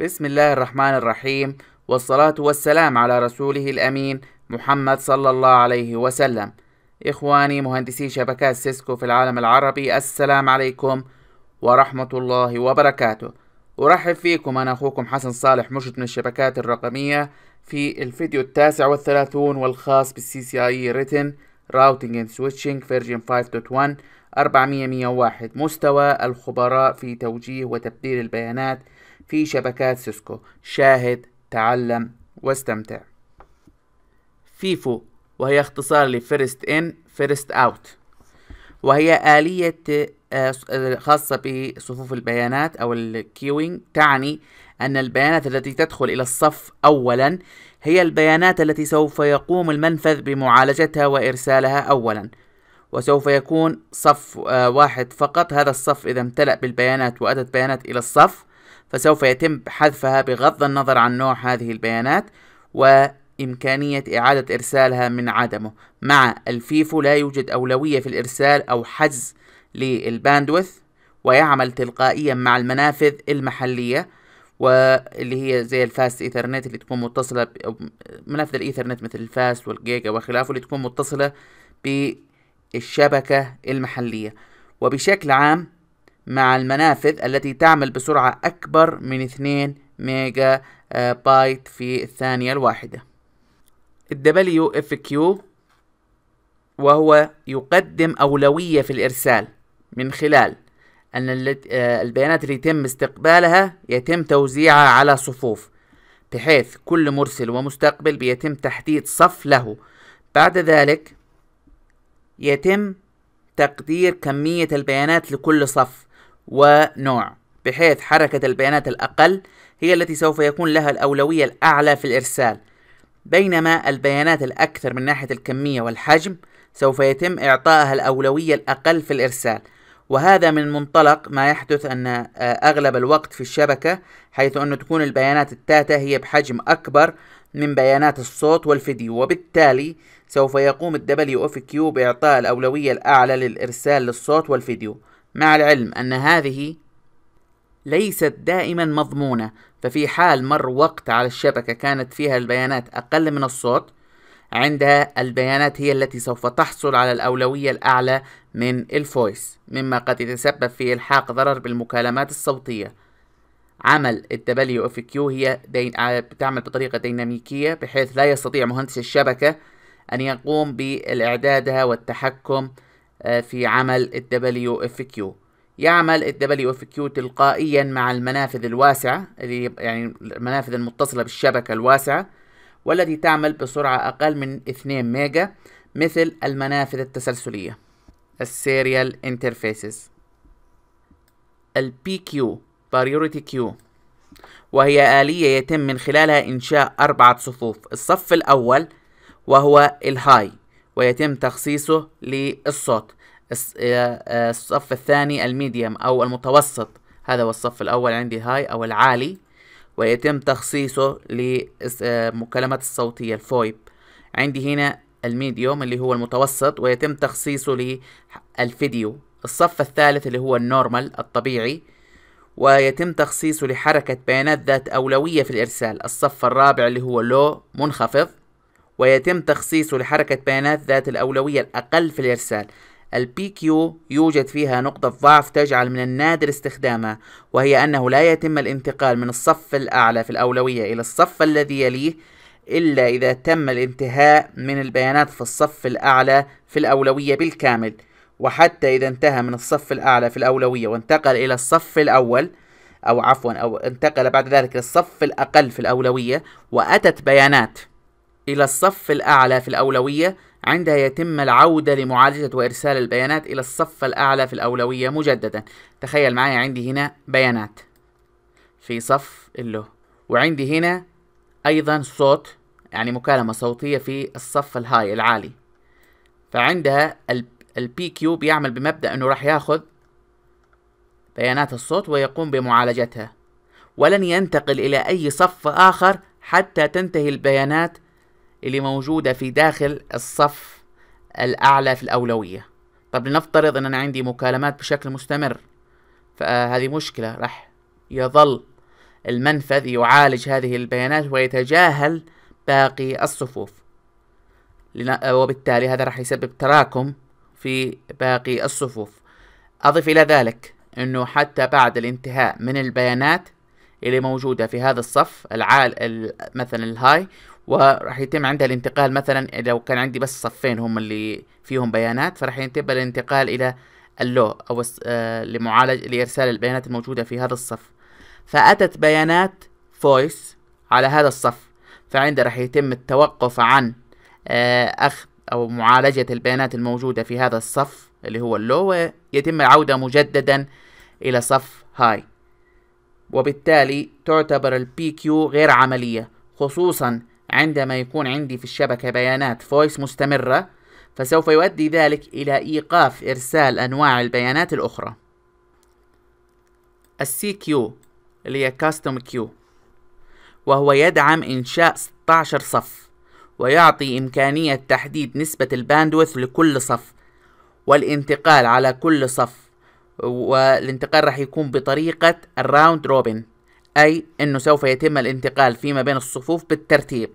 بسم الله الرحمن الرحيم والصلاة والسلام على رسوله الأمين محمد صلى الله عليه وسلم إخواني مهندسي شبكات سيسكو في العالم العربي السلام عليكم ورحمة الله وبركاته أرحب فيكم أنا أخوكم حسن صالح مرشد من الشبكات الرقمية في الفيديو التاسع والثلاثون والخاص بالسي سي اي ريتن راوتنج اند سويتشنج فيرجن 5.1 400 101 مستوى الخبراء في توجيه وتبديل البيانات في شبكات سيسكو شاهد تعلم واستمتع فيفو وهي اختصار لفيرست ان فيرست اوت وهي آلية آه، خاصة بصفوف البيانات أو الكيوينج تعني أن البيانات التي تدخل إلى الصف أولا هي البيانات التي سوف يقوم المنفذ بمعالجتها وإرسالها أولا وسوف يكون صف آه، واحد فقط هذا الصف إذا امتلأ بالبيانات وأتت بيانات إلى الصف فسوف يتم حذفها بغض النظر عن نوع هذه البيانات وإمكانية إعادة إرسالها من عدمه مع الفيفو لا يوجد أولوية في الإرسال أو حجز للباندوث ويعمل تلقائيا مع المنافذ المحلية واللي هي زي الفاست ايثرنت اللي تكون متصلة منافذ الايثرنت مثل الفاست والجيجا وخلافه اللي تكون متصلة بالشبكة المحلية وبشكل عام مع المنافذ التي تعمل بسرعة أكبر من 2 ميجا آه، بايت في الثانية الواحدة ال WFQ وهو يقدم أولوية في الإرسال من خلال أن آه، البيانات اللي يتم استقبالها يتم توزيعها على صفوف بحيث كل مرسل ومستقبل بيتم تحديد صف له بعد ذلك يتم تقدير كمية البيانات لكل صف ونوع بحيث حركة البيانات الأقل هي التي سوف يكون لها الأولوية الأعلى في الإرسال بينما البيانات الأكثر من ناحية الكمية والحجم سوف يتم إعطائها الأولوية الأقل في الإرسال وهذا من منطلق ما يحدث أن آه، أغلب الوقت في الشبكة حيث أن تكون البيانات التاتا هي بحجم أكبر من بيانات الصوت والفيديو وبالتالي سوف يقوم الـ WFQ بإعطاء الأولوية الأعلى للإرسال للصوت والفيديو مع العلم أن هذه ليست دائما مضمونة ففي حال مر وقت على الشبكة كانت فيها البيانات أقل من الصوت عندها البيانات هي التي سوف تحصل على الأولوية الأعلى من الفويس مما قد يتسبب في إلحاق ضرر بالمكالمات الصوتية عمل ال WFQ هي دين... بتعمل بطريقة ديناميكية بحيث لا يستطيع مهندس الشبكة أن يقوم بإعدادها والتحكم آه، في عمل ال WFQ يعمل ال WFQ تلقائيا مع المنافذ الواسعة اللي يعني المنافذ المتصلة بالشبكة الواسعة والتي تعمل بسرعة أقل من 2 ميجا مثل المنافذ التسلسلية السيريال انترفيسز ال PQ Priority Q وهي آلية يتم من خلالها إنشاء أربعة صفوف الصف الأول وهو الهاي ويتم تخصيصه للصوت آه، آه، الصف الثاني الميديم أو المتوسط هذا هو الصف الأول عندي هاي أو العالي ويتم تخصيصه للمكالمات آه، الصوتية الفويب عندي هنا الميديوم اللي هو المتوسط ويتم تخصيصه للفيديو الصف الثالث اللي هو النورمال الطبيعي ويتم تخصيصه لحركة بيانات ذات أولوية في الإرسال الصف الرابع اللي هو لو منخفض ويتم تخصيصه لحركة بيانات ذات الأولوية الأقل في الإرسال البي كيو يوجد فيها نقطة ضعف تجعل من النادر استخدامها وهي أنه لا يتم الانتقال من الصف الأعلى في الأولوية إلى الصف الذي يليه إلا إذا تم الانتهاء من البيانات في الصف الأعلى في الأولوية بالكامل وحتى إذا انتهى من الصف الأعلى في الأولوية وانتقل إلى الصف الأول أو عفوا أو انتقل بعد ذلك للصف الأقل في الأولوية وأتت بيانات إلى الصف الأعلى في الأولوية عندها يتم العودة لمعالجة وإرسال البيانات إلى الصف الأعلى في الأولوية مجددا تخيل معايا عندي هنا بيانات في صف اللو وعندي هنا أيضا صوت يعني مكالمة صوتية في الصف الهاي العالي فعندها البي كيو بيعمل بمبدأ أنه راح ياخذ بيانات الصوت ويقوم بمعالجتها ولن ينتقل إلى أي صف آخر حتى تنتهي البيانات اللي موجودة في داخل الصف الأعلى في الأولوية طب لنفترض أن أنا عندي مكالمات بشكل مستمر فهذه مشكلة راح يظل المنفذ يعالج هذه البيانات ويتجاهل باقي الصفوف وبالتالي هذا راح يسبب تراكم في باقي الصفوف أضف إلى ذلك أنه حتى بعد الانتهاء من البيانات اللي موجودة في هذا الصف العال مثلا الهاي وراح يتم عندها الانتقال مثلا لو كان عندي بس صفين هم اللي فيهم بيانات فراح يتم الانتقال الى اللو او آه، لمعالج لارسال البيانات الموجوده في هذا الصف فاتت بيانات فويس على هذا الصف فعندها راح يتم التوقف عن آه، اخذ او معالجه البيانات الموجوده في هذا الصف اللي هو اللو ويتم العوده مجددا الى صف هاي وبالتالي تعتبر البي كيو غير عمليه خصوصا عندما يكون عندي في الشبكة بيانات فويس مستمرة فسوف يؤدي ذلك إلى إيقاف إرسال أنواع البيانات الأخرى السي كيو اللي هي كاستوم كيو وهو يدعم إنشاء 16 صف ويعطي إمكانية تحديد نسبة الباندوث لكل صف والانتقال على كل صف والانتقال راح يكون بطريقة الراوند روبن أي أنه سوف يتم الانتقال فيما بين الصفوف بالترتيب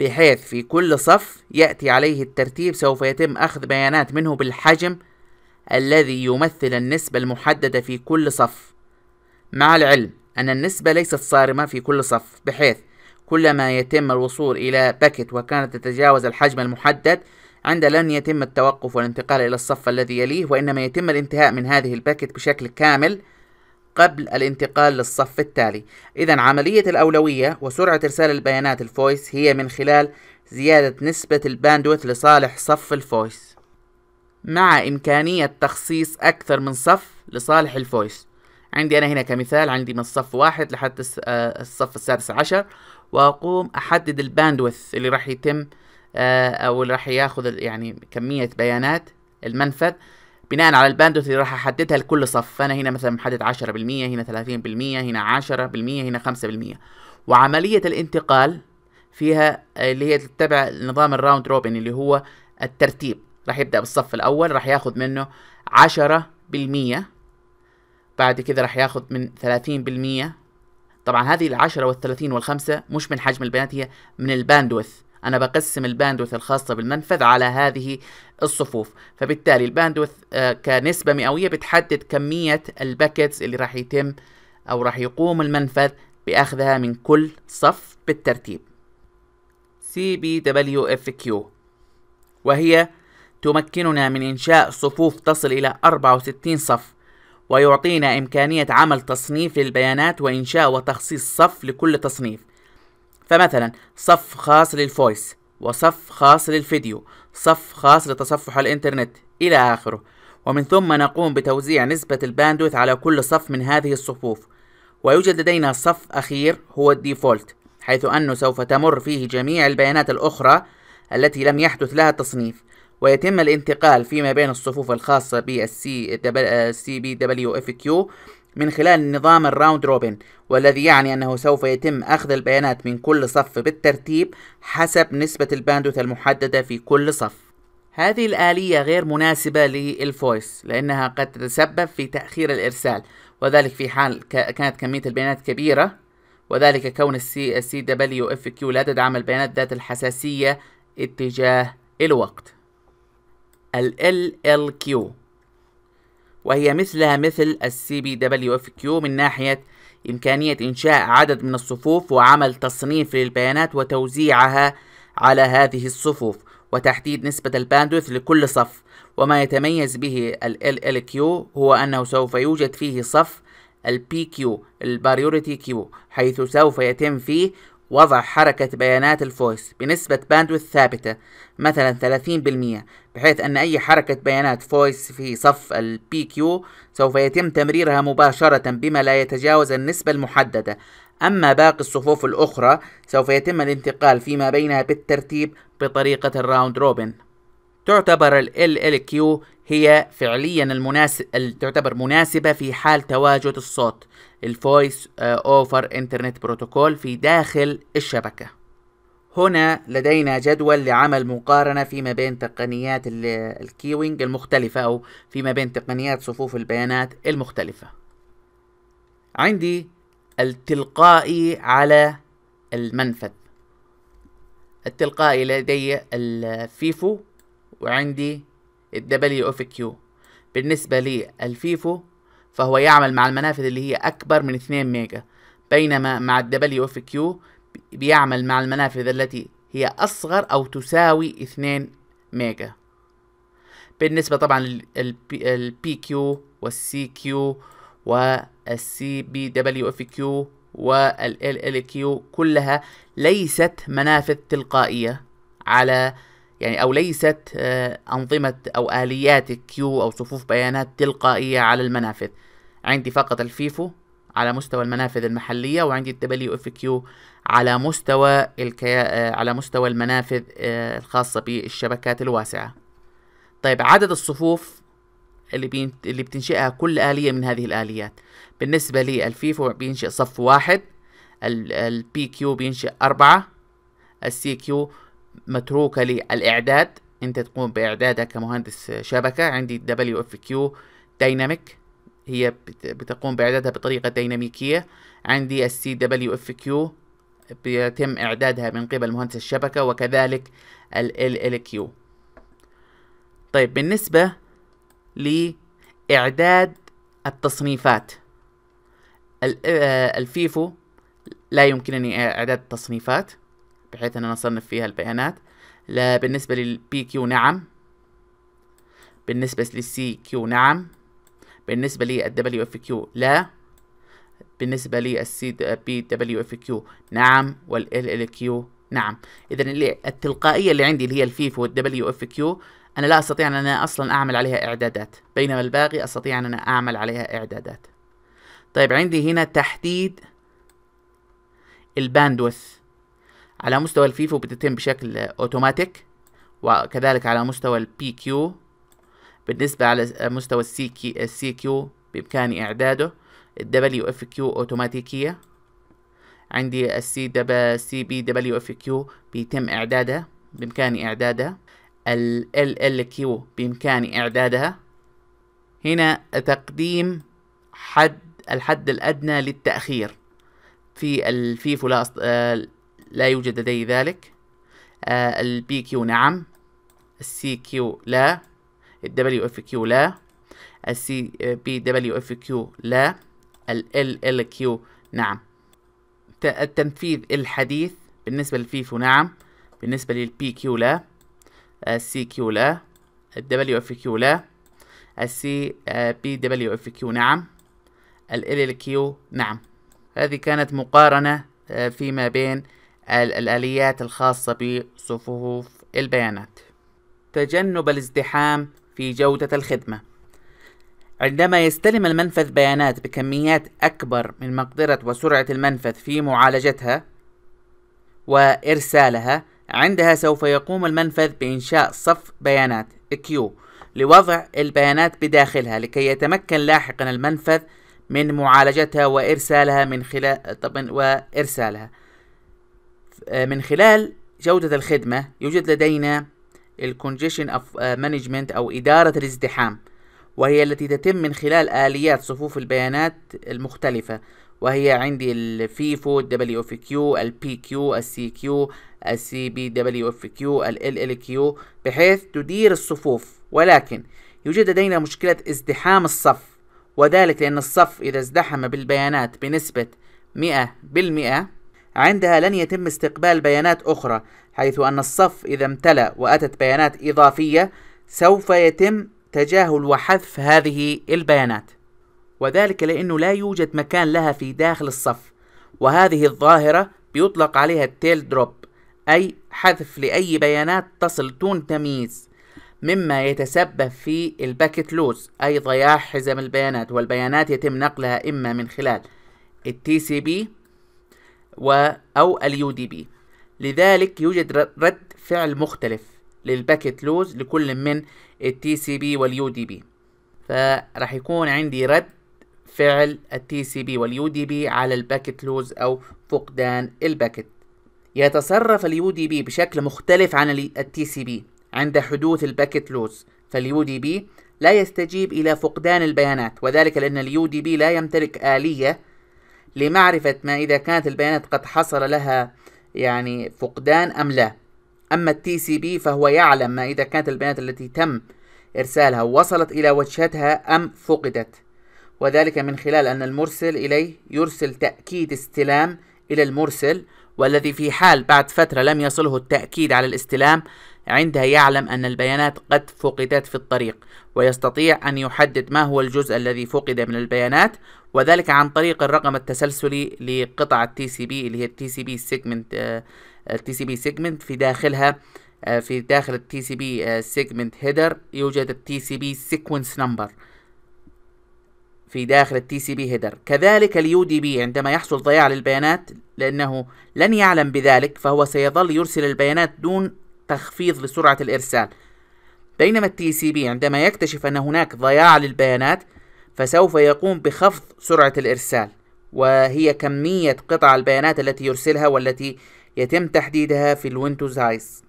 بحيث في كل صف يأتي عليه الترتيب سوف يتم أخذ بيانات منه بالحجم الذي يمثل النسبة المحددة في كل صف مع العلم أن النسبة ليست صارمة في كل صف بحيث كلما يتم الوصول إلى باكت وكانت تتجاوز الحجم المحدد عند لن يتم التوقف والانتقال إلى الصف الذي يليه وإنما يتم الانتهاء من هذه الباكت بشكل كامل قبل الانتقال للصف التالي إذا عملية الأولوية وسرعة إرسال البيانات الفويس هي من خلال زيادة نسبة الباندوث لصالح صف الفويس مع إمكانية تخصيص أكثر من صف لصالح الفويس عندي أنا هنا كمثال عندي من الصف واحد لحد آه، الصف السادس عشر وأقوم أحدد الباندوث اللي راح يتم آه، أو اللي راح ياخذ يعني كمية بيانات المنفذ بناء على الباندوث اللي راح احددها لكل صف فانا هنا مثلا محدد 10% هنا 30% هنا 10% هنا 5% وعملية الانتقال فيها آه، اللي هي تتبع نظام الراوند روبن اللي هو الترتيب راح يبدأ بالصف الأول راح ياخذ منه 10% بعد كده راح ياخذ من 30% طبعا هذه العشرة والثلاثين والخمسة مش من حجم البيانات هي من الباندوث انا بقسم الباندوث الخاصه بالمنفذ على هذه الصفوف فبالتالي الباندوث آه، كنسبه مئويه بتحدد كميه الباكتس اللي راح يتم او راح يقوم المنفذ باخذها من كل صف بالترتيب CBWFQ وهي تمكننا من إنشاء صفوف تصل إلى 64 صف ويعطينا إمكانية عمل تصنيف للبيانات وإنشاء وتخصيص صف لكل تصنيف فمثلا صف خاص للفويس وصف خاص للفيديو صف خاص لتصفح الإنترنت إلى آخره ومن ثم نقوم بتوزيع نسبة الباندوث على كل صف من هذه الصفوف ويوجد لدينا صف أخير هو الديفولت حيث أنه سوف تمر فيه جميع البيانات الأخرى التي لم يحدث لها تصنيف ويتم الانتقال فيما بين الصفوف الخاصة بالسي بي دبليو اف كيو من خلال نظام الراوند روبن والذي يعني أنه سوف يتم أخذ البيانات من كل صف بالترتيب حسب نسبة الباندوث المحددة في كل صف هذه الآلية غير مناسبة للفويس لأنها قد تتسبب في تأخير الإرسال وذلك في حال كانت كمية البيانات كبيرة وذلك كون السي سي دبليو اف كيو لا تدعم البيانات ذات الحساسية اتجاه الوقت ال ال كيو وهي مثلها مثل السي بي دبليو اف كيو من ناحية إمكانية إنشاء عدد من الصفوف وعمل تصنيف للبيانات وتوزيعها على هذه الصفوف وتحديد نسبة الباندوث لكل صف وما يتميز به ال LLQ هو أنه سوف يوجد فيه صف ال PQ البريوريتي كيو حيث سوف يتم فيه وضع حركة بيانات الفويس بنسبة باندوث ثابتة مثلا 30% بحيث أن أي حركة بيانات فويس في صف الـ PQ سوف يتم تمريرها مباشرة بما لا يتجاوز النسبة المحددة أما باقي الصفوف الأخرى سوف يتم الانتقال فيما بينها بالترتيب بطريقة الراوند روبن تعتبر ال LLQ هي فعليا المناسب تعتبر مناسبة في حال تواجد الصوت الفويس اوفر انترنت بروتوكول في داخل الشبكة هنا لدينا جدول لعمل مقارنة فيما بين تقنيات الكيوينج المختلفة أو فيما بين تقنيات صفوف البيانات المختلفة عندي التلقائي على المنفذ التلقائي لدي الفيفو وعندي الدبليو اوف كيو بالنسبة للفيفو فهو يعمل مع المنافذ اللي هي أكبر من 2 ميجا بينما مع الدبليو اوف كيو بيعمل مع المنافذ التي هي أصغر أو تساوي 2 ميجا بالنسبة طبعا للبي كيو والسي كيو والسي بي دبليو اف كيو والال ال كيو كلها ليست منافذ تلقائية على يعني أو ليست آه، أنظمة أو آليات كيو أو صفوف بيانات تلقائية على المنافذ عندي فقط الفيفو على مستوى المنافذ المحلية وعندي الدبليو اف كيو على مستوى الكي... آه، على مستوى المنافذ آه، الخاصة بالشبكات الواسعة طيب عدد الصفوف اللي بين... اللي بتنشئها كل آلية من هذه الآليات بالنسبة للفيفو بينشئ صف واحد البي كيو بينشئ أربعة السي كيو متروكة للإعداد أنت تقوم بإعدادها كمهندس شبكة عندي دبليو اف كيو دايناميك هي بتقوم بإعدادها بطريقة ديناميكية عندي السي دبليو اف كيو بيتم إعدادها من قبل مهندس الشبكة وكذلك ال ال كيو طيب بالنسبة لإعداد التصنيفات آه، الفيفو لا يمكنني إعداد التصنيفات بحيث ان انا اصنف فيها البيانات لا بالنسبة للبي كيو نعم بالنسبة للسي كيو نعم بالنسبة للدبليو اف كيو لا بالنسبة للسي بي دبليو اف كيو نعم والال ال كيو نعم اذا التلقائية اللي عندي اللي هي الفيفو والدبليو اف كيو انا لا استطيع ان انا اصلا اعمل عليها اعدادات بينما الباقي استطيع ان انا اعمل عليها اعدادات طيب عندي هنا تحديد الباندوث على مستوى الفيفو بتتم بشكل اوتوماتيك وكذلك على مستوى البي كيو بالنسبة على مستوى السي كي السي كيو بإمكاني إعداده الدبليو اف كيو أوتوماتيكية عندي السي دبا سي بي دبليو اف كيو بيتم إعدادها بإمكاني إعدادها ال ال ال كيو بإمكاني إعدادها هنا تقديم حد الحد الأدنى للتأخير في الفيفو لا لا يوجد لدي ذلك آه، البي كيو نعم السي كيو لا الدبليو اف كيو لا السي بي دبليو اف كيو لا ال ال كيو آه، نعم التنفيذ الحديث بالنسبة للفيفو نعم بالنسبة للبي كيو لا السي كيو لا الدبليو اف كيو لا السي بي دبليو اف كيو نعم ال ال كيو نعم هذه كانت مقارنة آه، فيما بين الآليات الخاصة بصفوف البيانات تجنب الازدحام في جودة الخدمة عندما يستلم المنفذ بيانات بكميات أكبر من مقدرة وسرعة المنفذ في معالجتها وإرسالها عندها سوف يقوم المنفذ بإنشاء صف بيانات كيو لوضع البيانات بداخلها لكي يتمكن لاحقا المنفذ من معالجتها وإرسالها من خلال وإرسالها آه، من خلال جودة الخدمة يوجد لدينا الكونجيشن اوف مانجمنت او إدارة الازدحام وهي التي تتم من خلال آليات صفوف البيانات المختلفة وهي عندي الفيفو الدبليو اف كيو البي كيو السي كيو السي بي دبليو اف كيو ال ال كيو بحيث تدير الصفوف ولكن يوجد لدينا مشكلة ازدحام الصف وذلك لأن الصف إذا ازدحم بالبيانات بنسبة مئة بالمئة عندها لن يتم استقبال بيانات أخرى حيث أن الصف إذا امتلأ وأتت بيانات إضافية سوف يتم تجاهل وحذف هذه البيانات وذلك لأنه لا يوجد مكان لها في داخل الصف وهذه الظاهرة بيطلق عليها التيل دروب أي حذف لأي بيانات تصل دون تمييز مما يتسبب في الباكت لوز أي ضياع حزم البيانات والبيانات يتم نقلها إما من خلال التي سي بي و أو اليو دي بي لذلك يوجد رد فعل مختلف للباكيت لوز لكل من التي سي بي واليو دي بي فراح يكون عندي رد فعل التي سي بي واليو دي بي على الباكيت لوز أو فقدان الباكيت يتصرف اليو دي بي بشكل مختلف عن التي سي بي عند حدوث الباكيت لوز فاليو دي بي لا يستجيب إلى فقدان البيانات وذلك لأن اليو دي بي لا يمتلك آلية لمعرفة ما إذا كانت البيانات قد حصل لها يعني فقدان أم لا أما التي سي بي فهو يعلم ما إذا كانت البيانات التي تم إرسالها وصلت إلى وجهتها أم فقدت وذلك من خلال أن المرسل إليه يرسل تأكيد استلام إلى المرسل والذي في حال بعد فترة لم يصله التأكيد على الاستلام عندها يعلم أن البيانات قد فقدت في الطريق ويستطيع أن يحدد ما هو الجزء الذي فقد من البيانات وذلك عن طريق الرقم التسلسلي لقطع التي سي بي اللي هي التي سي بي سيجمنت التي سي بي سيجمنت في داخلها آه، في داخل التي سي بي سيجمنت هيدر يوجد التي سي بي سيكونس نمبر في داخل التي سي بي هيدر كذلك اليو دي بي عندما يحصل ضياع للبيانات لأنه لن يعلم بذلك فهو سيظل يرسل البيانات دون تخفيض لسرعة الإرسال بينما التي سي بي عندما يكتشف أن هناك ضياع للبيانات فسوف يقوم بخفض سرعة الإرسال وهي كمية قطع البيانات التي يرسلها والتي يتم تحديدها في الويندو سايز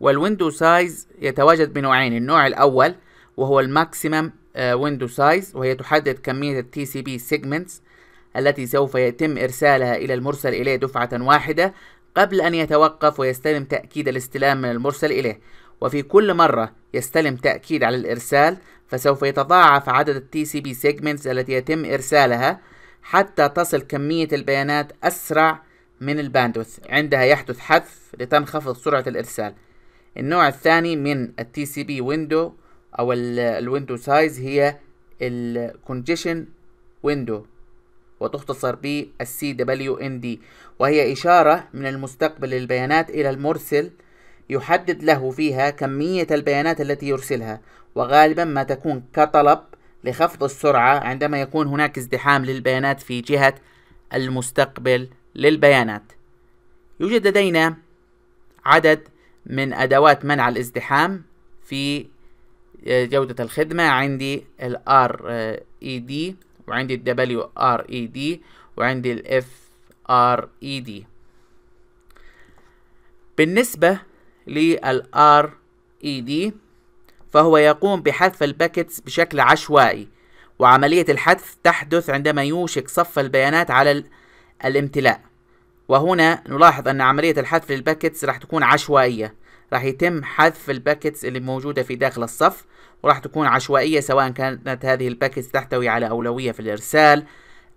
والويندو سايز يتواجد بنوعين النوع الأول وهو الماكسيمم ويندو آه، سايز وهي تحدد كمية التي سي بي سيجمنتس التي سوف يتم إرسالها إلى المرسل إليه دفعة واحدة قبل أن يتوقف ويستلم تأكيد الاستلام من المرسل إليه وفي كل مرة يستلم تأكيد على الإرسال فسوف يتضاعف عدد التي سي بي سيجمنتس التي يتم إرسالها حتى تصل كمية البيانات أسرع من الباندوث عندها يحدث حذف لتنخفض سرعة الإرسال النوع الثاني من التي سي بي ويندو او الويندو سايز هي الكونجيشن ويندو وتختصر ب السي دبليو ان دي وهي إشارة من المستقبل للبيانات إلى المرسل يحدد له فيها كمية البيانات التي يرسلها وغالبا ما تكون كطلب لخفض السرعة عندما يكون هناك ازدحام للبيانات في جهة المستقبل للبيانات يوجد لدينا عدد من أدوات منع الازدحام في جودة الخدمة عندي ال R E D وعندي ال W R E D وعندي ال F R E D بالنسبة لل R E D فهو يقوم بحذف الباكتس بشكل عشوائي وعملية الحذف تحدث عندما يوشك صف البيانات على الامتلاء وهنا نلاحظ أن عملية الحذف للباكتس راح تكون عشوائية راح يتم حذف الباكتس اللي موجودة في داخل الصف وراح تكون عشوائية سواء كانت هذه الباكيتس تحتوي على أولوية في الإرسال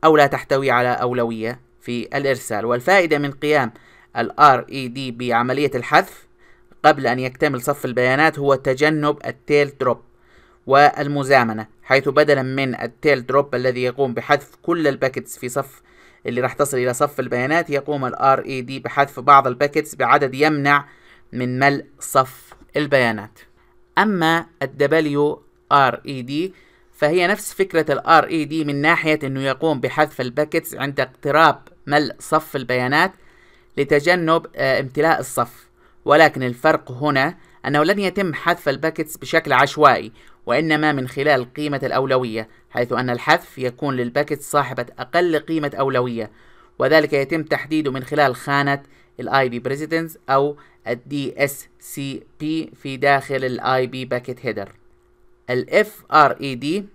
أو لا تحتوي على أولوية في الإرسال والفائدة من قيام الـ RED بعملية الحذف قبل أن يكتمل صف البيانات هو تجنب التيل دروب والمزامنة حيث بدلا من التيل دروب الذي يقوم بحذف كل الباكيتس في صف اللي راح تصل إلى صف البيانات يقوم الـ RED بحذف بعض الباكيتس بعدد يمنع من ملء صف البيانات أما الدبليو ار اي دي فهي نفس فكرة الار اي دي من ناحية أنه يقوم بحذف الباكتس عند اقتراب ملء صف البيانات لتجنب آه، امتلاء الصف ولكن الفرق هنا أنه لن يتم حذف الباكتس بشكل عشوائي وإنما من خلال قيمة الأولوية حيث أن الحذف يكون للباكتس صاحبة أقل قيمة أولوية وذلك يتم تحديده من خلال خانة الـ IP Presidents أو الدي اس سي بي في داخل الاي بي باكيت هيدر الاف ار اي دي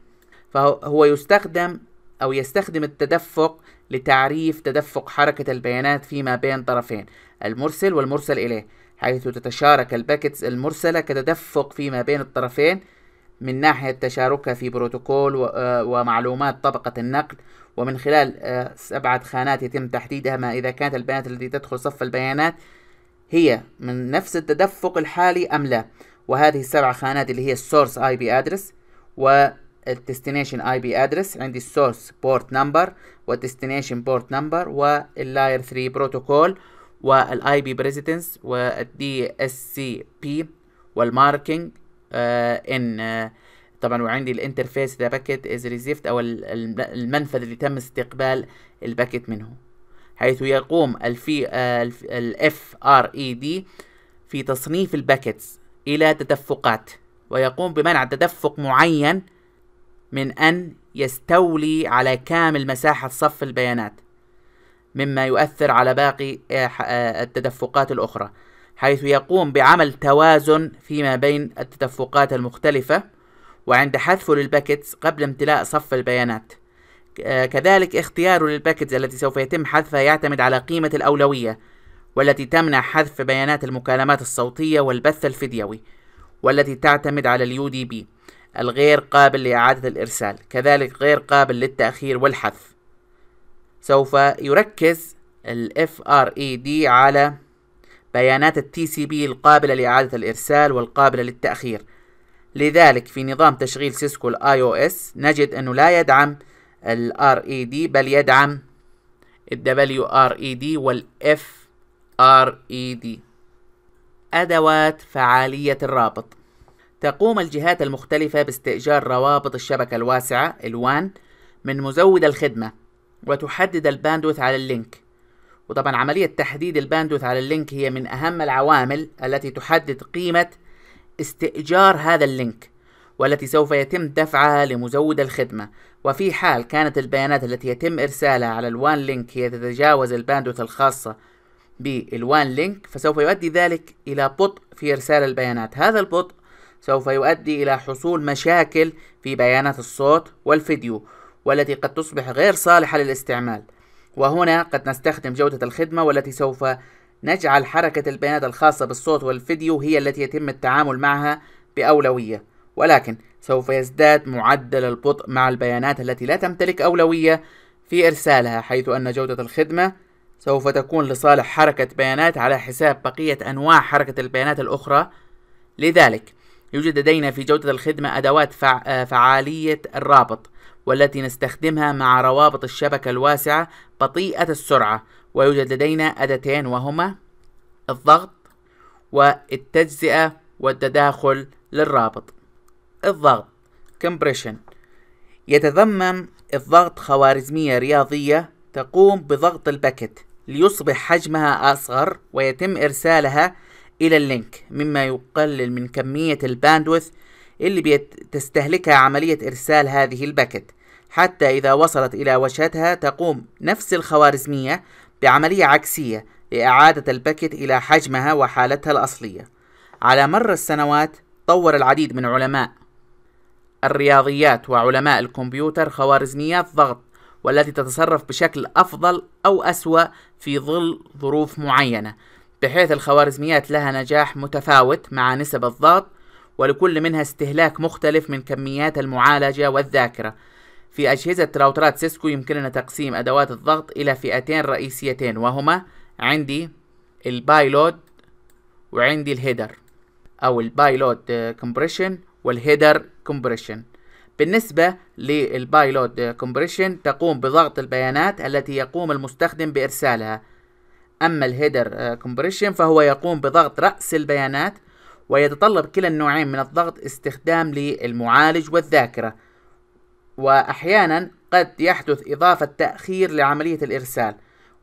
فهو يستخدم او يستخدم التدفق لتعريف تدفق حركة البيانات فيما بين طرفين المرسل والمرسل إليه حيث تتشارك الباكتس المرسلة كتدفق فيما بين الطرفين من ناحية تشاركها في بروتوكول آه، ومعلومات طبقة النقل ومن خلال آه، سبعة خانات يتم تحديدها ما إذا كانت البيانات التي تدخل صف البيانات هي من نفس التدفق الحالي أم لا وهذه السبع خانات اللي هي السورس اي بي ادرس والديستنيشن اي بي ادرس عندي السورس بورت نمبر والديستنيشن بورت نمبر واللاير 3 بروتوكول والاي بي بريزيدنس والدي اس سي بي والماركينج ان طبعا وعندي الانترفيس ذا باكيت از ريزيفت او المنفذ اللي تم استقبال الباكيت منه حيث يقوم الفي الاف ار اي دي في تصنيف الباكتس الى تدفقات ويقوم بمنع تدفق معين من ان يستولي على كامل مساحة صف البيانات مما يؤثر على باقي آه، آه، التدفقات الأخرى حيث يقوم بعمل توازن فيما بين التدفقات المختلفة وعند حذفه للباكتس قبل امتلاء صف البيانات آه، كذلك اختياره للباكج التي سوف يتم حذفها يعتمد على قيمة الأولوية والتي تمنع حذف بيانات المكالمات الصوتية والبث الفيديوي والتي تعتمد على اليو دي بي الغير قابل لإعادة الإرسال كذلك غير قابل للتأخير والحذف سوف يركز ال FRED على بيانات التي سي بي القابلة لإعادة الإرسال والقابلة للتأخير لذلك في نظام تشغيل سيسكو الاي او اس نجد انه لا يدعم ال RED بل يدعم ال WRED وال FRED أدوات فعالية الرابط تقوم الجهات المختلفة باستئجار روابط الشبكة الواسعة الوان من مزود الخدمة وتحدد الباندوث على اللينك وطبعا عملية تحديد الباندوث على اللينك هي من أهم العوامل التي تحدد قيمة استئجار هذا اللينك والتي سوف يتم دفعها لمزود الخدمة وفي حال كانت البيانات التي يتم إرسالها على الوان لينك هي تتجاوز الباندوث الخاصة بالوان لينك فسوف يؤدي ذلك إلى بطء في إرسال البيانات هذا البطء سوف يؤدي إلى حصول مشاكل في بيانات الصوت والفيديو والتي قد تصبح غير صالحة للاستعمال وهنا قد نستخدم جودة الخدمة والتي سوف نجعل حركة البيانات الخاصة بالصوت والفيديو هي التي يتم التعامل معها بأولوية ولكن سوف يزداد معدل البطء مع البيانات التي لا تمتلك أولوية في إرسالها حيث أن جودة الخدمة سوف تكون لصالح حركة بيانات على حساب بقية أنواع حركة البيانات الأخرى لذلك يوجد لدينا في جودة الخدمة أدوات فعالية الرابط والتي نستخدمها مع روابط الشبكة الواسعة بطيئة السرعة ويوجد لدينا أدتين وهما الضغط والتجزئة والتداخل للرابط الضغط compression يتضمن الضغط خوارزمية رياضية تقوم بضغط الباكت ليصبح حجمها أصغر ويتم إرسالها إلى اللينك مما يقلل من كمية الباندوث اللي بتستهلكها عملية إرسال هذه الباكت حتى إذا وصلت إلى وجهتها تقوم نفس الخوارزمية بعملية عكسية لإعادة الباكت إلى حجمها وحالتها الأصلية على مر السنوات طور العديد من علماء الرياضيات وعلماء الكمبيوتر خوارزميات ضغط والتي تتصرف بشكل أفضل أو أسوأ في ظل ظروف معينة بحيث الخوارزميات لها نجاح متفاوت مع نسب الضغط ولكل منها استهلاك مختلف من كميات المعالجة والذاكرة في أجهزة راوترات سيسكو يمكننا تقسيم أدوات الضغط إلى فئتين رئيسيتين وهما عندي البايلود وعندي الهيدر أو البايلود كومبريشن والهيدر كومبريشن بالنسبة للبايلوت كومبريشن تقوم بضغط البيانات التي يقوم المستخدم بإرسالها أما الهيدر كومبريشن فهو يقوم بضغط رأس البيانات ويتطلب كلا النوعين من الضغط استخدام للمعالج والذاكرة وأحيانا قد يحدث إضافة تأخير لعملية الإرسال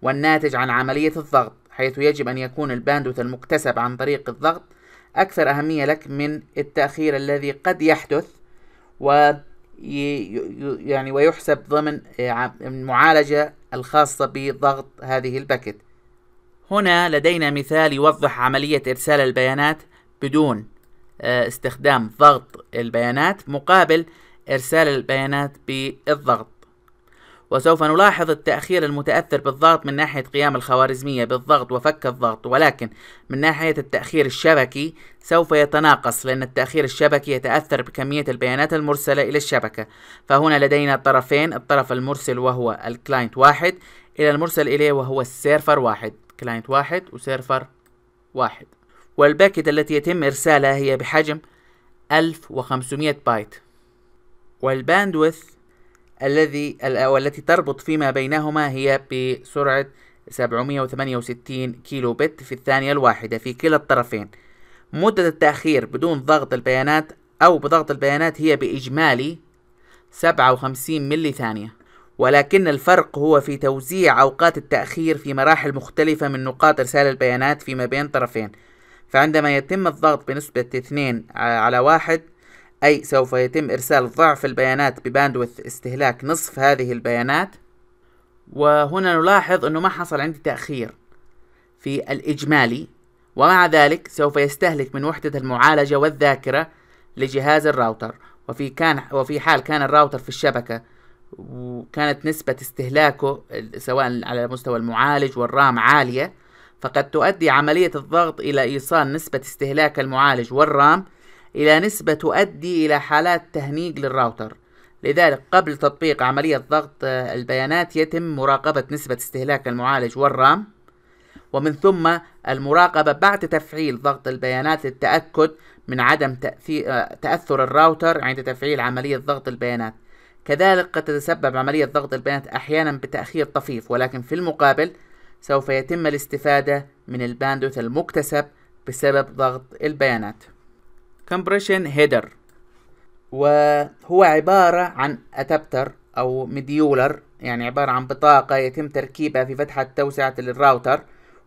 والناتج عن عملية الضغط حيث يجب أن يكون الباندوث المكتسب عن طريق الضغط أكثر أهمية لك من التأخير الذي قد يحدث و يعني ويحسب ضمن آه، المعالجة الخاصة بضغط هذه الباكت هنا لدينا مثال يوضح عملية إرسال البيانات بدون آه، استخدام ضغط البيانات مقابل إرسال البيانات بالضغط وسوف نلاحظ التأخير المتأثر بالضغط من ناحية قيام الخوارزمية بالضغط وفك الضغط ولكن من ناحية التأخير الشبكي سوف يتناقص لأن التأخير الشبكي يتأثر بكمية البيانات المرسلة إلى الشبكة فهنا لدينا طرفين الطرف المرسل وهو الكلاينت واحد إلى المرسل إليه وهو السيرفر واحد كلاينت واحد وسيرفر واحد والباكت التي يتم إرسالها هي بحجم 1500 بايت والباندوث الذي والتي تربط فيما بينهما هي بسرعة 768 كيلو بت في الثانية الواحدة في كلا الطرفين مدة التأخير بدون ضغط البيانات أو بضغط البيانات هي بإجمالي 57 ملي ثانية ولكن الفرق هو في توزيع أوقات التأخير في مراحل مختلفة من نقاط إرسال البيانات فيما بين طرفين فعندما يتم الضغط بنسبة 2 على واحد أي سوف يتم إرسال ضعف البيانات بباندوث استهلاك نصف هذه البيانات وهنا نلاحظ أنه ما حصل عندي تأخير في الإجمالي ومع ذلك سوف يستهلك من وحدة المعالجة والذاكرة لجهاز الراوتر وفي كان وفي حال كان الراوتر في الشبكة وكانت نسبة استهلاكه سواء على مستوى المعالج والرام عالية فقد تؤدي عملية الضغط إلى إيصال نسبة استهلاك المعالج والرام إلى نسبة تؤدي إلى حالات تهنيج للراوتر لذلك قبل تطبيق عملية ضغط آه، البيانات يتم مراقبة نسبة استهلاك المعالج والرام ومن ثم المراقبة بعد تفعيل ضغط البيانات للتأكد من عدم آه، تأثر الراوتر عند تفعيل عملية ضغط البيانات كذلك قد تتسبب عملية ضغط البيانات أحيانا بتأخير طفيف ولكن في المقابل سوف يتم الاستفادة من الباندوث المكتسب بسبب ضغط البيانات كومبريشن هيدر وهو عبارة عن أدابتر أو مديولر يعني عبارة عن بطاقة يتم تركيبها في فتحة توسعة للراوتر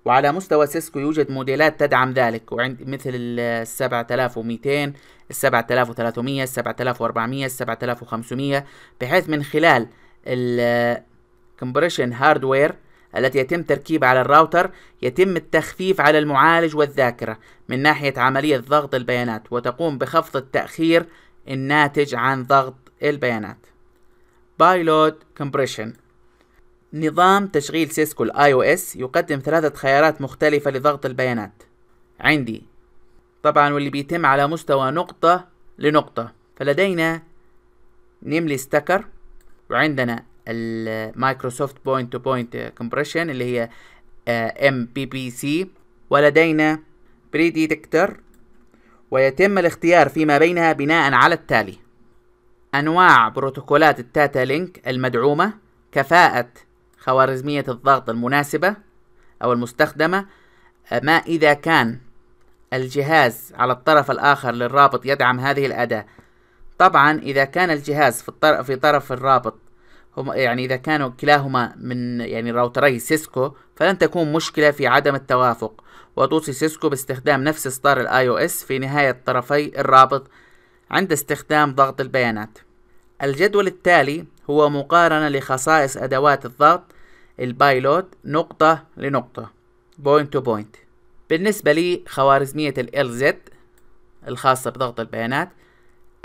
وعلى مستوى سيسكو يوجد موديلات تدعم ذلك وعند مثل ال 7200 ال 7300 ال 7400 ال 7500 بحيث من خلال الكمبريشن هاردوير التي يتم تركيبها على الراوتر يتم التخفيف على المعالج والذاكرة من ناحية عملية ضغط البيانات وتقوم بخفض التأخير الناتج عن ضغط البيانات بايلود كومبريشن نظام تشغيل سيسكو الاي او اس يقدم ثلاثة خيارات مختلفة لضغط البيانات عندي طبعا واللي بيتم على مستوى نقطة لنقطة فلدينا نملي ستكر وعندنا المايكروسوفت بوينت تو بوينت كومبريشن اللي هي ام بي بي سي ولدينا بري ديتكتر ويتم الاختيار فيما بينها بناء على التالي انواع بروتوكولات التاتا لينك المدعومه كفاءه خوارزميه الضغط المناسبه او المستخدمه ما اذا كان الجهاز على الطرف الآخر للرابط يدعم هذه الأداة طبعا إذا كان الجهاز في, الطر... في طرف الرابط هما يعني إذا كانوا كلاهما من يعني راوتري سيسكو فلن تكون مشكلة في عدم التوافق وتوصي سيسكو باستخدام نفس إصدار الاي او اس في نهاية طرفي الرابط عند استخدام ضغط البيانات الجدول التالي هو مقارنة لخصائص أدوات الضغط البايلوت نقطة لنقطة بوينت تو بوينت بالنسبة لي خوارزمية ال زد الخاصة بضغط البيانات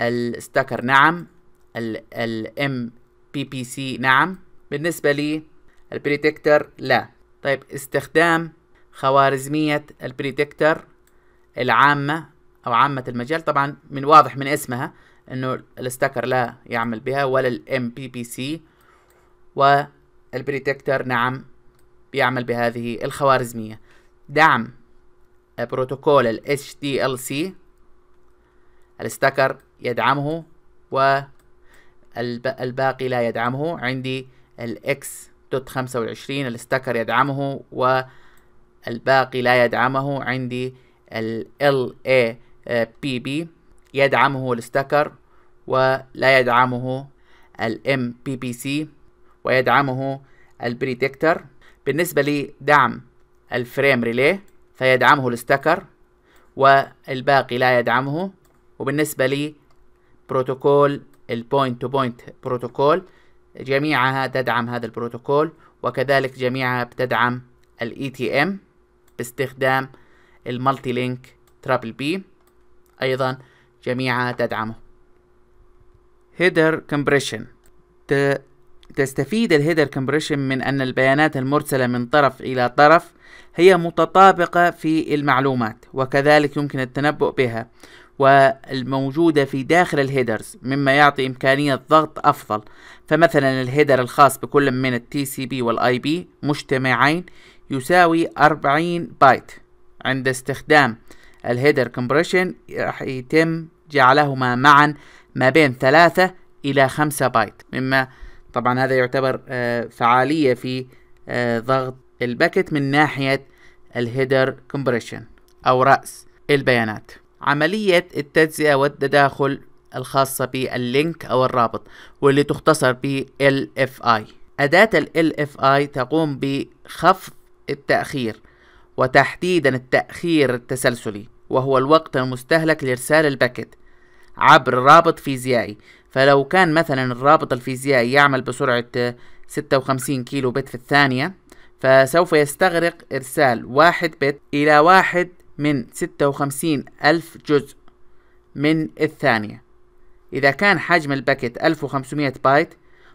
الستاكر نعم ال ام بي بي سي نعم بالنسبة لي البريتكتر لا طيب استخدام خوارزمية البريدكتر العامة أو عامة المجال طبعا من واضح من اسمها انه الاستكر لا يعمل بها ولا الام بي بي سي والبريتكتر نعم بيعمل بهذه الخوارزمية دعم بروتوكول ال HDLC الستكر يدعمه و الباقي لا يدعمه عندي الاكس دوت 25 الاستكر يدعمه والباقي لا يدعمه عندي ال LA بي بي يدعمه الاستكر ولا يدعمه الام بي بي سي ويدعمه البريدكتر بالنسبة لدعم الفريم ريلي فيدعمه الاستكر والباقي لا يدعمه وبالنسبة لبروتوكول البوينت تو بوينت بروتوكول جميعها تدعم هذا البروتوكول وكذلك جميعها بتدعم الاي تي e ام باستخدام المالتي لينك ترابل بي ايضا جميعها تدعمه هيدر كومبريشن تستفيد الهيدر كومبريشن من أن البيانات المرسلة من طرف إلى طرف هي متطابقة في المعلومات وكذلك يمكن التنبؤ بها والموجودة في داخل الهيدرز مما يعطي إمكانية ضغط أفضل فمثلا الهيدر الخاص بكل من التي سي بي والاي بي مجتمعين يساوي 40 بايت عند استخدام الهيدر كومبريشن راح يتم جعلهما معا ما بين ثلاثة إلى خمسة بايت مما طبعا هذا يعتبر آه، فعالية في آه، ضغط الباكت من ناحية الهيدر كومبريشن أو رأس البيانات عملية التجزئة والتداخل الخاصة باللينك أو الرابط واللي تختصر ب LFI أداة ال LFI تقوم بخفض التأخير وتحديدا التأخير التسلسلي وهو الوقت المستهلك لإرسال الباكت عبر رابط فيزيائي فلو كان مثلا الرابط الفيزيائي يعمل بسرعة 56 كيلو بت في الثانية فسوف يستغرق إرسال واحد بت إلى واحد من 56 ألف جزء من الثانية إذا كان حجم الباكت 1500 بايت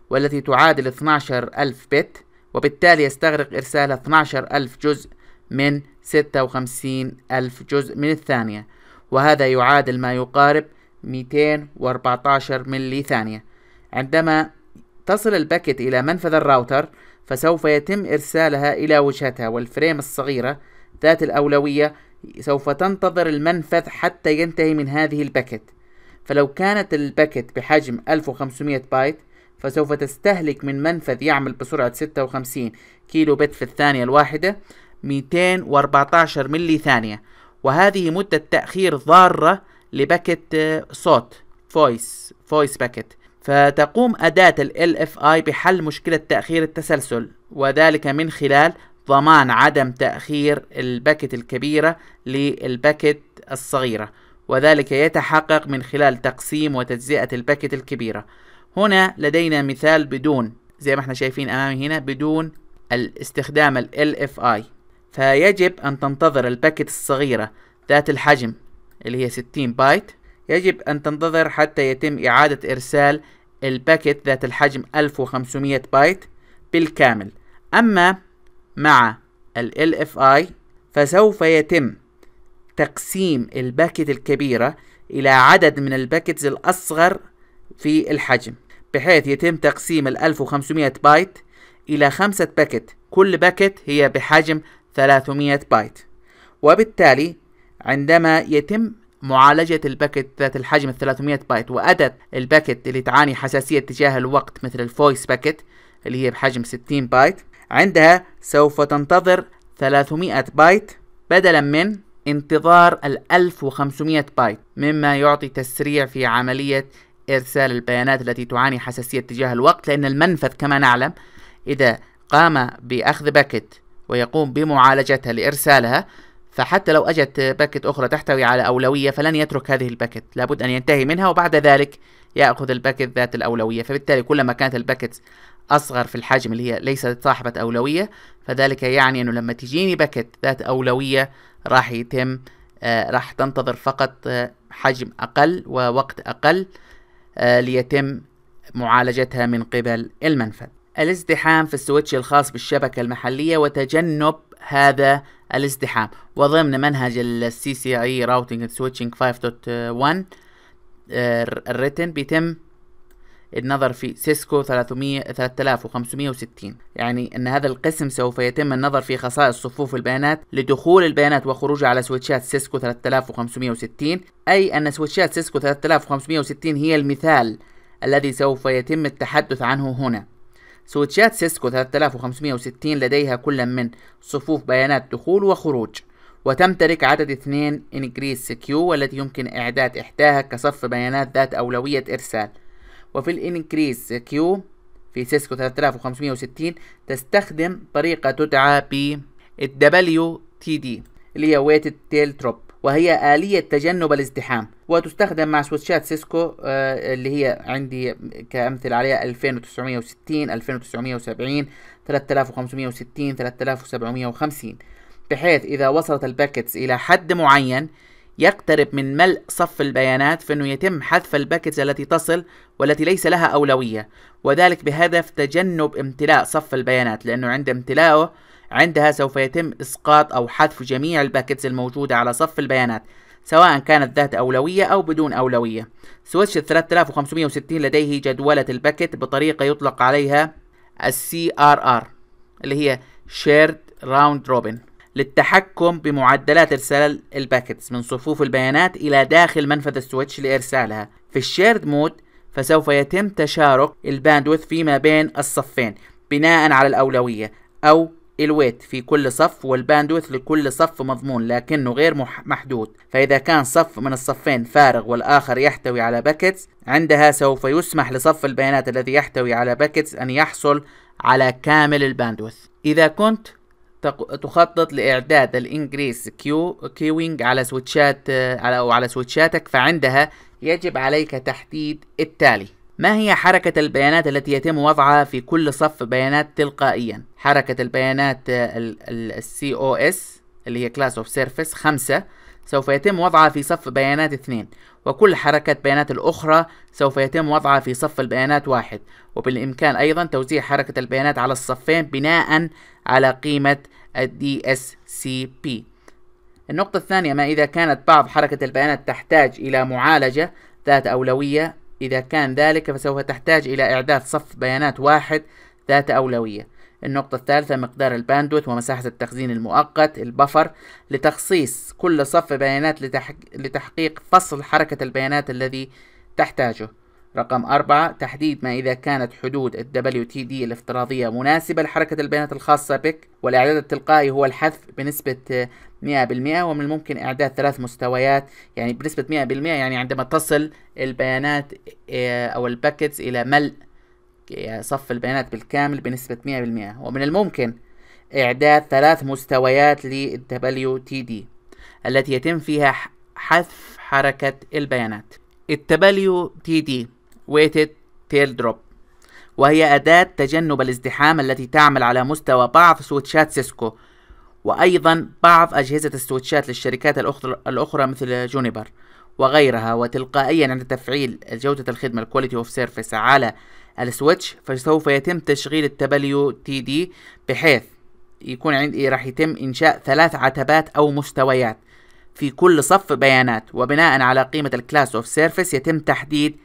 والتي تعادل 12 ألف بت وبالتالي يستغرق إرسال 12 ألف جزء من 56 ألف جزء من الثانية وهذا يعادل ما يقارب 214 ملي ثانية عندما تصل الباكت إلى منفذ الراوتر فسوف يتم إرسالها إلى وجهتها والفريم الصغيرة ذات الأولوية سوف تنتظر المنفذ حتى ينتهي من هذه الباكت فلو كانت الباكت بحجم 1500 بايت فسوف تستهلك من منفذ يعمل بسرعة 56 كيلو بت في الثانية الواحدة 214 ملي ثانية وهذه مدة تأخير ضارة لباكت آه، صوت فويس فويس باكت فتقوم أداة ال LFI بحل مشكلة تأخير التسلسل وذلك من خلال ضمان عدم تأخير الباكت الكبيرة للباكت الصغيرة وذلك يتحقق من خلال تقسيم وتجزئة الباكت الكبيرة هنا لدينا مثال بدون زي ما احنا شايفين أمامي هنا بدون الاستخدام ال LFI فيجب أن تنتظر الباكت الصغيرة ذات الحجم اللي هي 60 بايت يجب أن تنتظر حتى يتم إعادة إرسال الباكت ذات الحجم 1500 بايت بالكامل أما مع ال LFI فسوف يتم تقسيم الباكت الكبيرة إلى عدد من الباكتز الأصغر في الحجم بحيث يتم تقسيم ال 1500 بايت إلى خمسة باكت كل باكت هي بحجم 300 بايت وبالتالي عندما يتم معالجة الباكت ذات الحجم 300 بايت وأدت الباكت اللي تعاني حساسية تجاه الوقت مثل الفويس باكت اللي هي بحجم 60 بايت عندها سوف تنتظر 300 بايت بدلا من انتظار ال 1500 بايت مما يعطي تسريع في عملية إرسال البيانات التي تعاني حساسية تجاه الوقت لأن المنفذ كما نعلم إذا قام بأخذ باكت ويقوم بمعالجتها لإرسالها فحتى لو أجت باكت أخرى تحتوي على أولوية فلن يترك هذه الباكت لابد أن ينتهي منها وبعد ذلك يأخذ الباكت ذات الأولوية فبالتالي كلما كانت الباكت أصغر في الحجم اللي هي ليست صاحبة أولوية فذلك يعني أنه لما تجيني باكت ذات أولوية راح يتم آه راح تنتظر فقط آه حجم أقل ووقت أقل آه ليتم معالجتها من قبل المنفذ الازدحام في السويتش الخاص بالشبكة المحلية وتجنب هذا الازدحام وضمن منهج السي سي اي راوتنج سويتشنج 5.1 الريتن بيتم النظر في سيسكو 300 3560 يعني أن هذا القسم سوف يتم النظر في خصائص صفوف البيانات لدخول البيانات وخروجها على سويتشات سيسكو 3560 أي أن سويتشات سيسكو 3560 هي المثال الذي سوف يتم التحدث عنه هنا سويتشات سيسكو 3560 لديها كل من صفوف بيانات دخول وخروج وتمتلك عدد اثنين انجريس كيو والتي يمكن إعداد إحداها كصف بيانات ذات أولوية إرسال وفي الانكريس كيو في سيسكو 3560 تستخدم طريقة تدعى ب الدبليو تي دي اللي هي ويتد تيل تروب وهي آلية تجنب الازدحام وتستخدم مع سويتشات سيسكو آه، اللي هي عندي كأمثل عليها 2960 2970 3560 3750 بحيث إذا وصلت الباكتس إلى حد معين يقترب من ملء صف البيانات فإنه يتم حذف الباكتس التي تصل والتي ليس لها أولوية وذلك بهدف تجنب امتلاء صف البيانات لأنه عند امتلاءه عندها سوف يتم إسقاط أو حذف جميع الباكتس الموجودة على صف البيانات سواء كانت ذات أولوية أو بدون أولوية سويتش 3560 لديه جدولة الباكت بطريقة يطلق عليها السي CRR اللي هي Shared Round Robin للتحكم بمعدلات إرسال الباكتس من صفوف البيانات إلى داخل منفذ السويتش لإرسالها في الشيرد مود فسوف يتم تشارك الباندوث فيما بين الصفين بناء على الأولوية أو الويت في كل صف والباندوث لكل صف مضمون لكنه غير محدود فإذا كان صف من الصفين فارغ والآخر يحتوي على باكتس عندها سوف يسمح لصف البيانات الذي يحتوي على باكتس أن يحصل على كامل الباندوث إذا كنت تخطط لإعداد الإنجريس كيو كيوينج على سويتشات على أو على سويتشاتك فعندها يجب عليك تحديد التالي ما هي حركة البيانات التي يتم وضعها في كل صف بيانات تلقائيا؟ حركة البيانات ال اس اللي هي كلاس اوف سيرفيس 5 سوف يتم وضعها في صف بيانات 2 وكل حركة بيانات الأخرى سوف يتم وضعها في صف البيانات واحد وبالإمكان أيضا توزيع حركة البيانات على الصفين بناء على قيمة الدي اس سي بي النقطة الثانية ما إذا كانت بعض حركة البيانات تحتاج إلى معالجة ذات أولوية إذا كان ذلك فسوف تحتاج إلى إعداد صف بيانات واحد ذات أولوية النقطة الثالثة مقدار الباندوث ومساحة التخزين المؤقت البفر لتخصيص كل صف بيانات لتحقيق فصل حركة البيانات الذي تحتاجه رقم أربعة تحديد ما إذا كانت حدود الـ WTD الافتراضية مناسبة لحركة البيانات الخاصة بك والإعداد التلقائي هو الحذف بنسبة 100% ومن الممكن إعداد ثلاث مستويات يعني بنسبة 100% يعني عندما تصل البيانات آه، أو الباكتس إلى ملء آه، صف البيانات بالكامل بنسبة 100% ومن الممكن إعداد ثلاث مستويات للـ WTD التي يتم فيها حذف حركة البيانات الـ WTD weighted tail drop وهي أداة تجنب الازدحام التي تعمل على مستوى بعض سويتشات سيسكو وأيضا بعض أجهزة السويتشات للشركات الأخرى مثل جونيبر وغيرها وتلقائيا عند تفعيل جودة الخدمة الكواليتي اوف سيرفيس على السويتش فسوف يتم تشغيل التبليو تي دي بحيث يكون عندي راح يتم إنشاء ثلاث عتبات أو مستويات في كل صف بيانات وبناء على قيمة الكلاس اوف سيرفيس يتم تحديد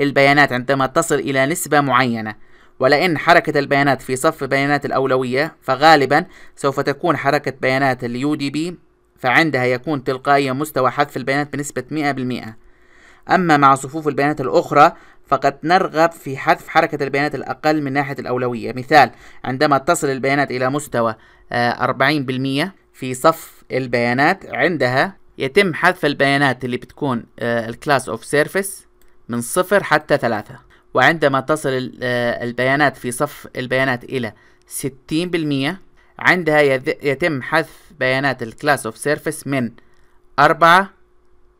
البيانات عندما تصل إلى نسبة معينة ولئن حركة البيانات في صف بيانات الأولوية فغالبا سوف تكون حركة بيانات اليو دي بي فعندها يكون تلقائيا مستوى حذف البيانات بنسبة 100% أما مع صفوف البيانات الأخرى فقد نرغب في حذف حركة البيانات الأقل من ناحية الأولوية مثال عندما تصل البيانات إلى مستوى 40% آه، في صف البيانات عندها يتم حذف البيانات اللي بتكون الكلاس اوف سيرفيس من صفر حتى ثلاثة وعندما تصل آه، البيانات في صف البيانات إلى 60% عندها يتم حذف بيانات الكلاس اوف سيرفيس من أربعة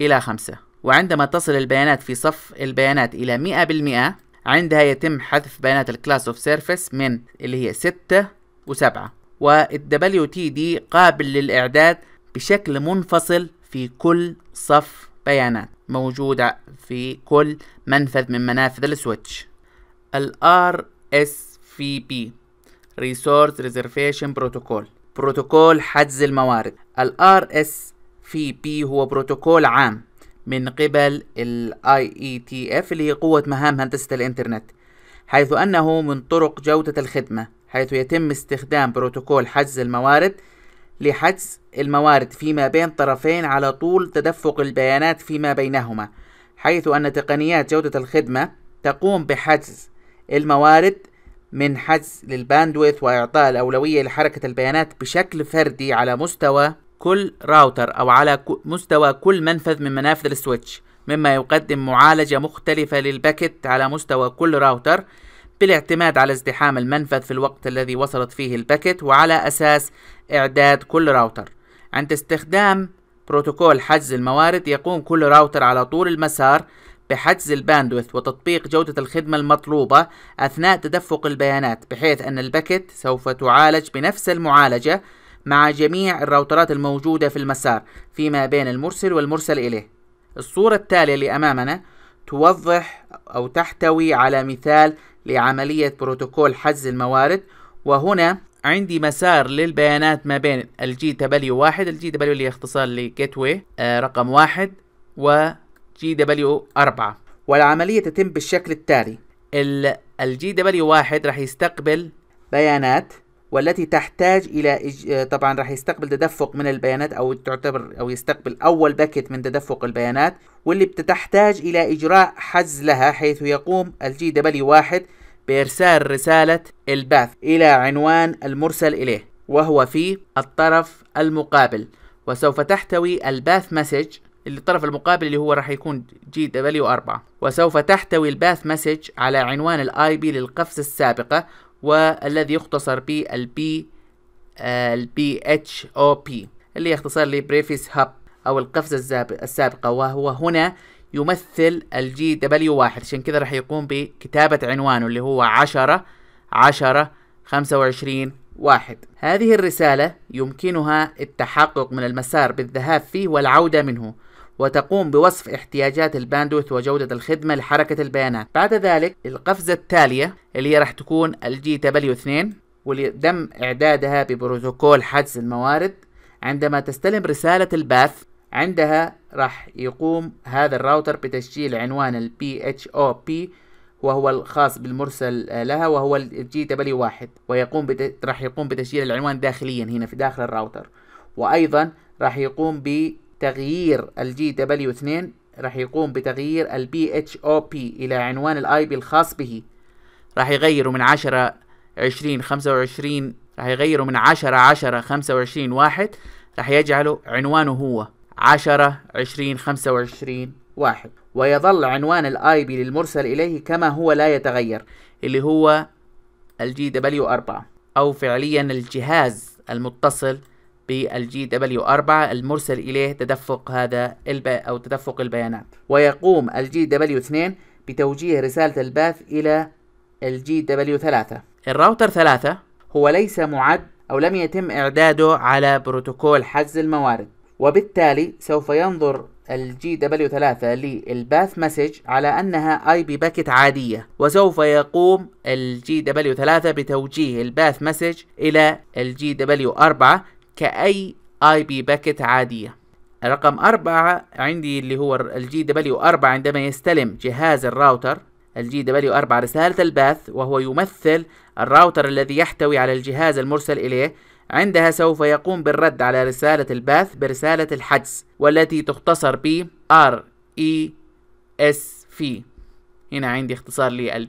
إلى خمسة وعندما تصل البيانات في صف البيانات إلى مئة بالمئة عندها يتم حذف بيانات الكلاس اوف سيرفيس من اللي هي ستة وسبعة والدبليو تي دي قابل للإعداد بشكل منفصل في كل صف بيانات موجودة في كل منفذ من منافذ السويتش ال RSVP Resource Reservation Protocol بروتوكول حجز الموارد ال RSVP هو بروتوكول عام من قبل ال IETF اللي هي قوة مهام هندسة الإنترنت حيث أنه من طرق جودة الخدمة حيث يتم استخدام بروتوكول حجز الموارد لحجز الموارد فيما بين طرفين على طول تدفق البيانات فيما بينهما حيث أن تقنيات جودة الخدمة تقوم بحجز الموارد من حجز للباندويث وإعطاء الأولوية لحركة البيانات بشكل فردي على مستوى كل راوتر أو على مستوى كل منفذ من منافذ السويتش مما يقدم معالجة مختلفة للباكت على مستوى كل راوتر بالاعتماد على ازدحام المنفذ في الوقت الذي وصلت فيه الباكت وعلى أساس إعداد كل راوتر عند استخدام بروتوكول حجز الموارد يقوم كل راوتر على طول المسار بحجز الباندوث وتطبيق جودة الخدمة المطلوبة أثناء تدفق البيانات بحيث أن الباكت سوف تعالج بنفس المعالجة مع جميع الراوترات الموجودة في المسار فيما بين المرسل والمرسل إليه الصورة التالية اللي أمامنا توضح أو تحتوي على مثال لعملية بروتوكول حجز الموارد وهنا عندي مسار للبيانات ما بين الجي دبليو واحد الجي دبليو اللي اختصار لجيت آه، رقم واحد وجي دبليو أربعة والعملية تتم بالشكل التالي الجي دبليو واحد راح يستقبل بيانات والتي تحتاج الى إج... آه، طبعا راح يستقبل تدفق من البيانات او تعتبر او يستقبل اول باكيت من تدفق البيانات واللي بتحتاج إلى إجراء حجز لها حيث يقوم الجي دبليو واحد بإرسال رسالة الباث إلى عنوان المرسل إليه وهو في الطرف المقابل وسوف تحتوي الباث مسج اللي الطرف المقابل اللي هو راح يكون جي دبليو 4 وسوف تحتوي الباث مسج على عنوان الاي بي للقفزة السابقة والذي يختصر بالبي البي آه، اتش او بي اللي اختصار لبريفيس هاب أو القفزة السابقة وهو هنا يمثل الجي دبليو واحد عشان كذا راح يقوم بكتابة عنوانه اللي هو عشرة عشرة خمسة وعشرين واحد هذه الرسالة يمكنها التحقق من المسار بالذهاب فيه والعودة منه وتقوم بوصف احتياجات الباندوث وجودة الخدمة لحركة البيانات بعد ذلك القفزة التالية اللي هي راح تكون الجي دبليو 2 واللي تم إعدادها ببروتوكول حجز الموارد عندما تستلم رسالة الباث عندها راح يقوم هذا الراوتر بتسجيل عنوان ال PHOP وهو الخاص بالمرسل آه، لها وهو ال GW1 ويقوم بت... راح يقوم بتسجيل العنوان داخليا هنا في داخل الراوتر وأيضا راح يقوم بتغيير ال GW2 راح يقوم بتغيير ال PHOP إلى عنوان ال IP الخاص به راح يغيره من 10 20 25 راح يغيره من 10 10 25 1 راح يجعله عنوانه هو 10 20 25 1 ويظل عنوان الاي بي للمرسل اليه كما هو لا يتغير اللي هو الجي دبليو 4 او فعليا الجهاز المتصل بالجي دبليو 4 المرسل اليه تدفق هذا الب... او تدفق البيانات ويقوم الجي دبليو 2 بتوجيه رسالة الباث الى الجي دبليو 3 الراوتر 3 هو ليس معد او لم يتم اعداده على بروتوكول حجز الموارد وبالتالي سوف ينظر ال دبليو 3 للباث مسج على أنها اي بي باكت عادية وسوف يقوم ال دبليو 3 بتوجيه الباث مسج إلى ال دبليو 4 كأي اي بي باكت عادية رقم أربعة عندي اللي هو ال دبليو 4 عندما يستلم جهاز الراوتر ال دبليو 4 رسالة الباث وهو يمثل الراوتر الذي يحتوي على الجهاز المرسل إليه عندها سوف يقوم بالرد على رسالة الباث برسالة الحجز والتي تختصر ب R E S V هنا عندي اختصار لل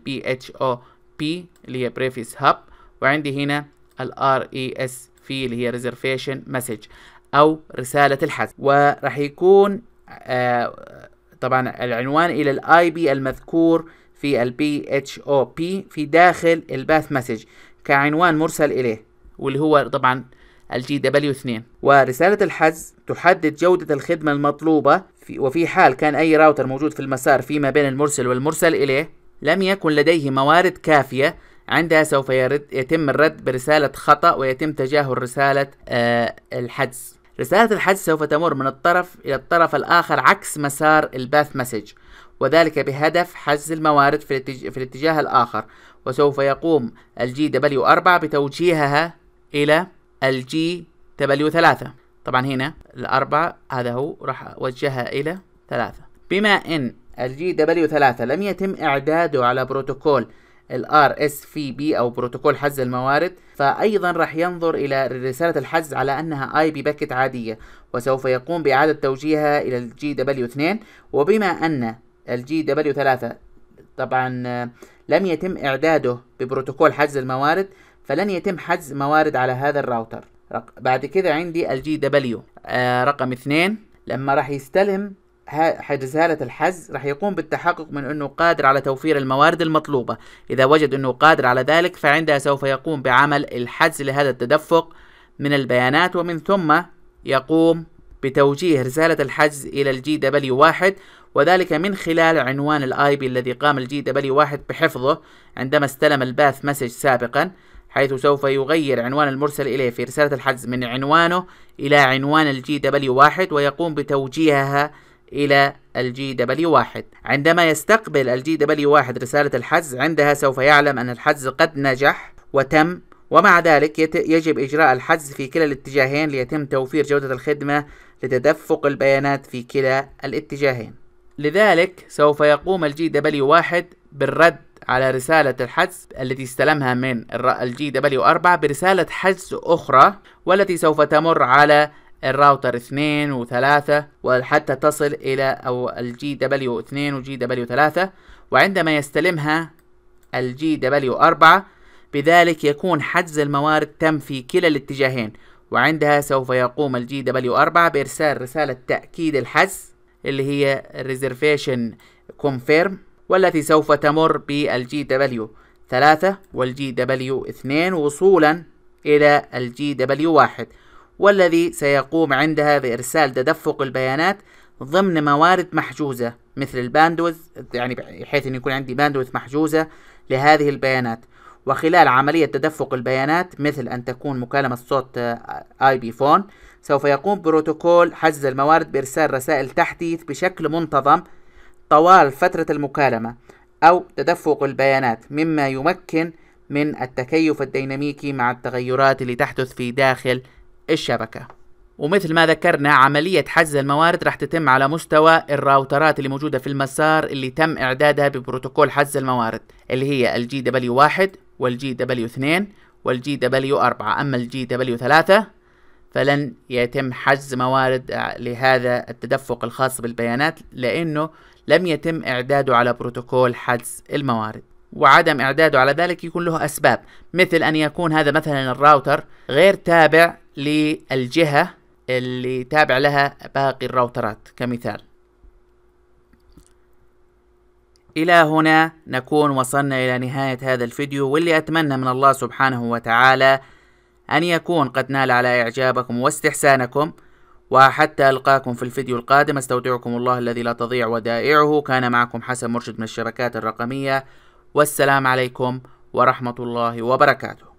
P اللي هي Preface Hub وعندي هنا ال V e اللي هي Reservation Message أو رسالة الحجز وراح يكون آه طبعا العنوان إلى الاي بي المذكور في ال P في داخل الباث مسج كعنوان مرسل إليه واللي هو طبعا الجي دبليو 2 ورسالة الحجز تحدد جودة الخدمة المطلوبة في وفي حال كان أي راوتر موجود في المسار فيما بين المرسل والمرسل إليه لم يكن لديه موارد كافية عندها سوف يرد يتم الرد برسالة خطأ ويتم تجاهل رسالة آه الحجز رسالة الحجز سوف تمر من الطرف إلى الطرف الآخر عكس مسار الباث مسج وذلك بهدف حجز الموارد في, في الاتجاه الآخر وسوف يقوم الجي دبليو 4 بتوجيهها إلى الجي دبليو 3 طبعا هنا الأربعة هذا هو راح أوجهها إلى 3 بما أن الجي دبليو 3 لم يتم إعداده على بروتوكول الار اس في بي او بروتوكول حز الموارد فايضا راح ينظر الى رساله الحز على انها اي بي باكت عاديه وسوف يقوم باعاده توجيهها الى الجي دبليو 2 وبما ان الجي دبليو 3 طبعا لم يتم اعداده ببروتوكول حجز الموارد فلن يتم حجز موارد على هذا الراوتر رق... بعد كده عندي الجي دبليو آه، رقم اثنين لما راح يستلم حجز هالة الحجز راح يقوم بالتحقق من أنه قادر على توفير الموارد المطلوبة إذا وجد أنه قادر على ذلك فعندها سوف يقوم بعمل الحجز لهذا التدفق من البيانات ومن ثم يقوم بتوجيه رسالة الحجز إلى الجي دبليو واحد وذلك من خلال عنوان الاي بي الذي قام الجي دبليو واحد بحفظه عندما استلم الباث مسج سابقا حيث سوف يغير عنوان المرسل إليه في رسالة الحجز من عنوانه إلى عنوان الجي دبليو واحد ويقوم بتوجيهها إلى الجي دبليو واحد عندما يستقبل الجي دبليو واحد رسالة الحجز عندها سوف يعلم أن الحجز قد نجح وتم ومع ذلك يجب إجراء الحجز في كلا الاتجاهين ليتم توفير جودة الخدمة لتدفق البيانات في كلا الاتجاهين لذلك سوف يقوم الجي دبليو واحد بالرد على رسالة الحجز التي استلمها من الجي دبليو 4 برسالة حجز أخرى والتي سوف تمر على الراوتر 2 و3 وحتى تصل إلى أو الجي دبليو 2 وجي دبليو 3 وعندما يستلمها الجي دبليو 4 بذلك يكون حجز الموارد تم في كلا الاتجاهين وعندها سوف يقوم الجي دبليو 4 بإرسال رسالة تأكيد الحجز اللي هي reservation confirm والتي سوف تمر بالجي دبليو ثلاثة والجي دبليو اثنين وصولا إلى الجي دبليو واحد والذي سيقوم عندها بإرسال تدفق البيانات ضمن موارد محجوزة مثل الباندوز يعني بحيث أن يكون عندي باندوز محجوزة لهذه البيانات وخلال عملية تدفق البيانات مثل أن تكون مكالمة صوت آه، آي بي فون سوف يقوم بروتوكول حجز الموارد بإرسال رسائل تحديث بشكل منتظم طوال فترة المكالمة أو تدفق البيانات مما يمكن من التكيف الديناميكي مع التغيرات اللي تحدث في داخل الشبكة ومثل ما ذكرنا عملية حجز الموارد راح تتم على مستوى الراوترات اللي موجودة في المسار اللي تم إعدادها ببروتوكول حجز الموارد اللي هي الجي دبليو 1 والجي دبليو 2 والجي دبليو 4 أما الجي دبليو 3 فلن يتم حجز موارد لهذا التدفق الخاص بالبيانات لأنه لم يتم إعداده على بروتوكول حدس الموارد وعدم إعداده على ذلك يكون له أسباب مثل أن يكون هذا مثلا الراوتر غير تابع للجهة اللي تابع لها باقي الراوترات كمثال إلى هنا نكون وصلنا إلى نهاية هذا الفيديو واللي أتمنى من الله سبحانه وتعالى أن يكون قد نال على إعجابكم واستحسانكم وحتى ألقاكم في الفيديو القادم استودعكم الله الذي لا تضيع ودائعه كان معكم حسن مرشد من الشبكات الرقمية والسلام عليكم ورحمة الله وبركاته